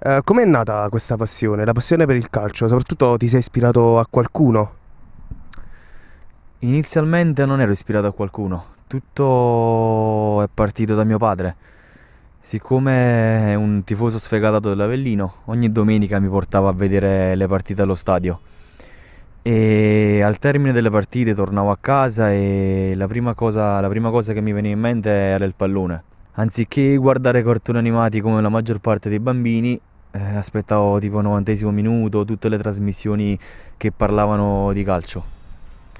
Uh, com'è nata questa passione, la passione per il calcio? Soprattutto ti sei ispirato a qualcuno? Inizialmente non ero ispirato a qualcuno, tutto è partito da mio padre. Siccome è un tifoso sfegatato dell'Avellino, ogni domenica mi portava a vedere le partite allo stadio. E al termine delle partite tornavo a casa e la prima cosa, la prima cosa che mi veniva in mente era il pallone. Anziché guardare cartoni animati come la maggior parte dei bambini, eh, aspettavo tipo 90 minuto, tutte le trasmissioni che parlavano di calcio.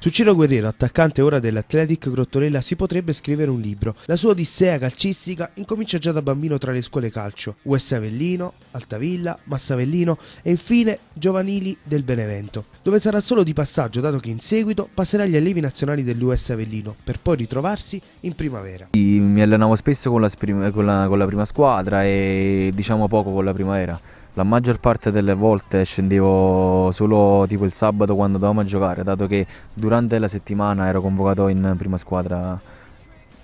Su Ciro Guerriero, attaccante ora dell'Athletic Grottorella, si potrebbe scrivere un libro. La sua odissea calcistica incomincia già da bambino tra le scuole calcio, US Avellino, Altavilla, Massavellino e infine Giovanili del Benevento, dove sarà solo di passaggio dato che in seguito passerà agli allievi nazionali dell'US Avellino, per poi ritrovarsi in primavera. Mi allenavo spesso con la, con la, con la prima squadra e diciamo poco con la primavera la maggior parte delle volte scendevo solo tipo il sabato quando dovevamo giocare, dato che durante la settimana ero convocato in prima squadra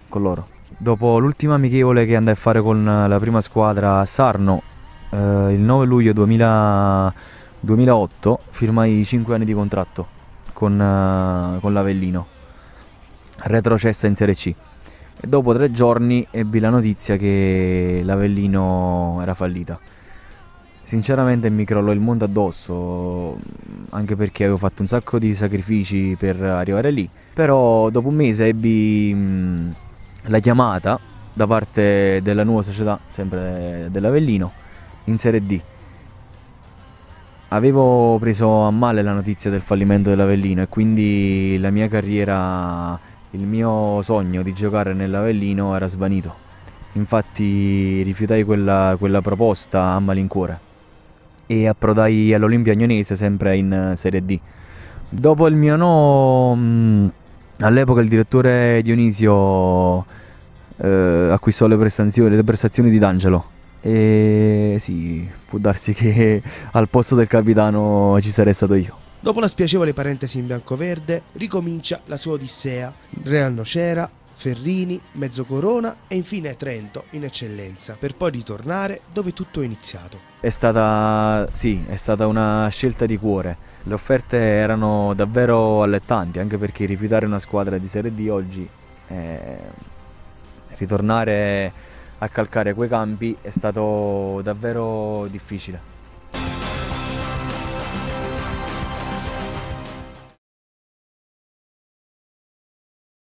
con loro. Dopo l'ultima amichevole che andai a fare con la prima squadra a Sarno, eh, il 9 luglio 2000, 2008 firmai 5 anni di contratto con, eh, con l'Avellino, retrocessa in Serie C. E dopo tre giorni ebbi la notizia che l'Avellino era fallita sinceramente mi crollò il mondo addosso, anche perché avevo fatto un sacco di sacrifici per arrivare lì. Però dopo un mese ebbi mm, la chiamata da parte della nuova società, sempre dell'Avellino, in Serie D. Avevo preso a male la notizia del fallimento dell'Avellino e quindi la mia carriera, il mio sogno di giocare nell'Avellino era svanito. Infatti rifiutai quella, quella proposta a malincuore e approdai all'Olimpia Agnonese sempre in eh, Serie D. Dopo il mio no, mm, all'epoca il direttore Dionisio eh, acquistò le prestazioni, le prestazioni di D'Angelo. E sì, può darsi che al posto del capitano ci sarei stato io. Dopo la spiacevole parentesi in bianco-verde, ricomincia la sua odissea. Real Nocera, Ferrini, Mezzocorona e infine Trento in eccellenza, per poi ritornare dove tutto è iniziato. È stata, sì, è stata una scelta di cuore. Le offerte erano davvero allettanti, anche perché rifiutare una squadra di Serie D oggi, eh, ritornare a calcare quei campi è stato davvero difficile.